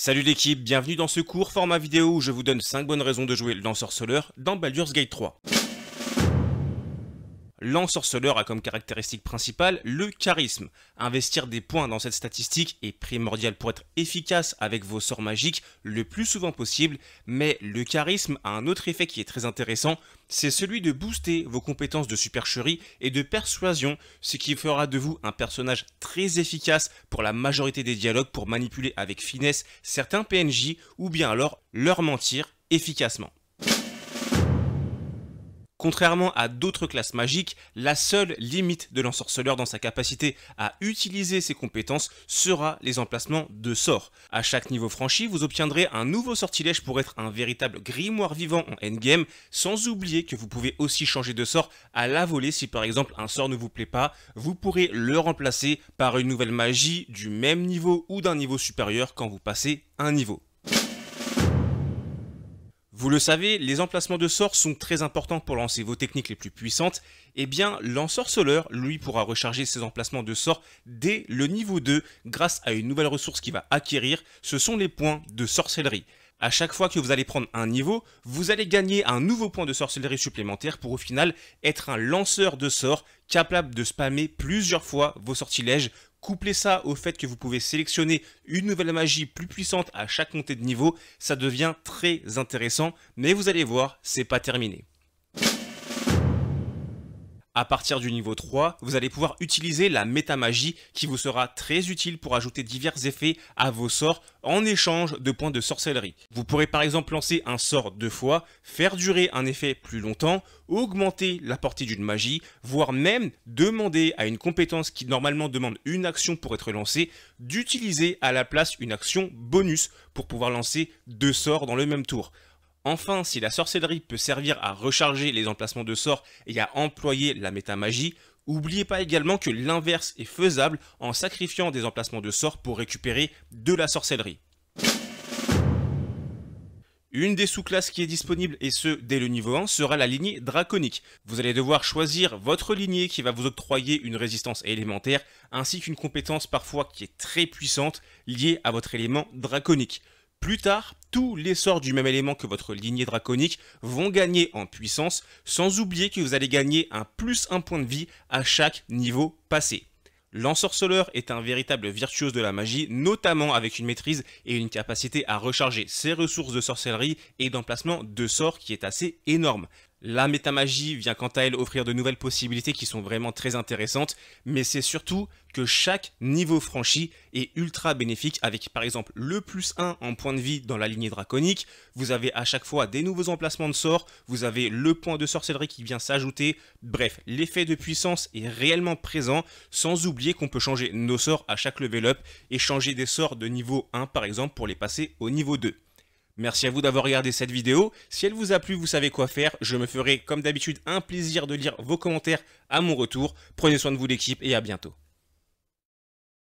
Salut l'équipe, bienvenue dans ce court format vidéo où je vous donne 5 bonnes raisons de jouer le lanceur solaire dans Baldur's Gate 3. L'ensorceleur a comme caractéristique principale le charisme. Investir des points dans cette statistique est primordial pour être efficace avec vos sorts magiques le plus souvent possible, mais le charisme a un autre effet qui est très intéressant, c'est celui de booster vos compétences de supercherie et de persuasion, ce qui fera de vous un personnage très efficace pour la majorité des dialogues pour manipuler avec finesse certains PNJ ou bien alors leur mentir efficacement. Contrairement à d'autres classes magiques, la seule limite de l'ensorceleur dans sa capacité à utiliser ses compétences sera les emplacements de sorts. A chaque niveau franchi, vous obtiendrez un nouveau sortilège pour être un véritable grimoire vivant en endgame, sans oublier que vous pouvez aussi changer de sort à la volée si par exemple un sort ne vous plaît pas, vous pourrez le remplacer par une nouvelle magie du même niveau ou d'un niveau supérieur quand vous passez un niveau. Vous le savez, les emplacements de sorts sont très importants pour lancer vos techniques les plus puissantes, Eh bien l'ensorceleur, lui, pourra recharger ses emplacements de sorts dès le niveau 2 grâce à une nouvelle ressource qu'il va acquérir, ce sont les points de sorcellerie. À chaque fois que vous allez prendre un niveau, vous allez gagner un nouveau point de sorcellerie supplémentaire pour au final être un lanceur de sorts capable de spammer plusieurs fois vos sortilèges Couplez ça au fait que vous pouvez sélectionner une nouvelle magie plus puissante à chaque montée de niveau, ça devient très intéressant, mais vous allez voir, c'est pas terminé. À partir du niveau 3, vous allez pouvoir utiliser la métamagie qui vous sera très utile pour ajouter divers effets à vos sorts en échange de points de sorcellerie. Vous pourrez par exemple lancer un sort deux fois, faire durer un effet plus longtemps, augmenter la portée d'une magie, voire même demander à une compétence qui normalement demande une action pour être lancée, d'utiliser à la place une action bonus pour pouvoir lancer deux sorts dans le même tour. Enfin, si la sorcellerie peut servir à recharger les emplacements de sorts et à employer la métamagie, oubliez pas également que l'inverse est faisable en sacrifiant des emplacements de sorts pour récupérer de la sorcellerie. Une des sous-classes qui est disponible, et ce dès le niveau 1, sera la lignée draconique. Vous allez devoir choisir votre lignée qui va vous octroyer une résistance élémentaire, ainsi qu'une compétence parfois qui est très puissante liée à votre élément draconique. Plus tard, tous les sorts du même élément que votre lignée draconique vont gagner en puissance, sans oublier que vous allez gagner un plus un point de vie à chaque niveau passé. L'ensorceleur est un véritable virtuose de la magie, notamment avec une maîtrise et une capacité à recharger ses ressources de sorcellerie et d'emplacement de sorts qui est assez énorme. La métamagie vient quant à elle offrir de nouvelles possibilités qui sont vraiment très intéressantes, mais c'est surtout que chaque niveau franchi est ultra bénéfique avec par exemple le plus 1 en point de vie dans la lignée draconique, vous avez à chaque fois des nouveaux emplacements de sorts, vous avez le point de sorcellerie qui vient s'ajouter, bref, l'effet de puissance est réellement présent, sans oublier qu'on peut changer nos sorts à chaque level up et changer des sorts de niveau 1 par exemple pour les passer au niveau 2. Merci à vous d'avoir regardé cette vidéo. Si elle vous a plu, vous savez quoi faire. Je me ferai, comme d'habitude, un plaisir de lire vos commentaires à mon retour. Prenez soin de vous l'équipe et à bientôt.